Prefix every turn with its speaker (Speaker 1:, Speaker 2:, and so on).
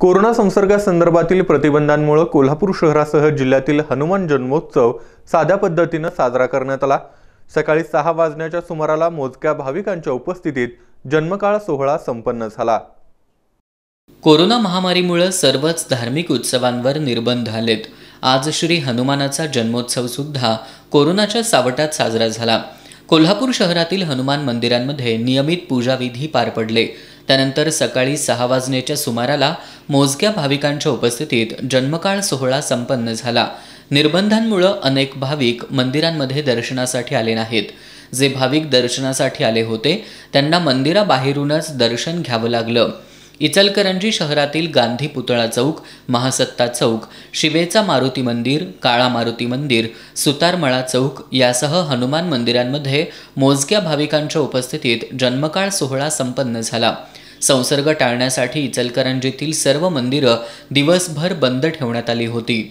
Speaker 1: corona संसर्गासंदर्भातील प्रतिबंधांमुळे Kolhapur शहरासह जिल्ह्यातील हनुमान जन्मोत्सव साध्या पद्धतीनं साजरा करण्यात आला सकाळी सहा वाजण्याच्या सुमाराला मोजक्या भाविकांच्या उपस्थितीत जन्मकाळ सोहळा संपन्न झाला
Speaker 2: कोरोना महामारीमुळे सर्वच धार्मिक उत्सवांवर निर्बंध आलेत आज श्री हनुमानाचा जन्मोत्सव सुद्धा कोरोनाच्या सावटात साजरा झाला कोल्हापूर शहरातील हनुमान मंदिरांमध्ये नियमित पूजाविधी पार पडले त्यानंतर सकाळी सहा वाजण्याच्या सुमाराला मोजक्या भाविकांच्या उपस्थितीत जन्मकाळ सोहळा संपन्न झाला निर्बंधांमुळं अनेक भाविक मंदिरांमध्ये दर्शनासाठी आले नाहीत जे भाविक दर्शनासाठी आले होते त्यांना मंदिराबाहेरूनच दर्शन घ्यावं लागलं इचलकरंजी शहरातील गांधी पुतळा चौक महासत्ता चौक शिवेचा मारुती मंदिर काळा मारुती मंदिर सुतारमळा चौक यासह हनुमान मंदिरांमध्ये मोजक्या भाविकांच्या उपस्थितीत जन्मकाळ सोहळा संपन्न झाला संसर्ग टाळण्यासाठी इचलकरंजीतील सर्व मंदिरं दिवसभर बंद ठेवण्यात आली होती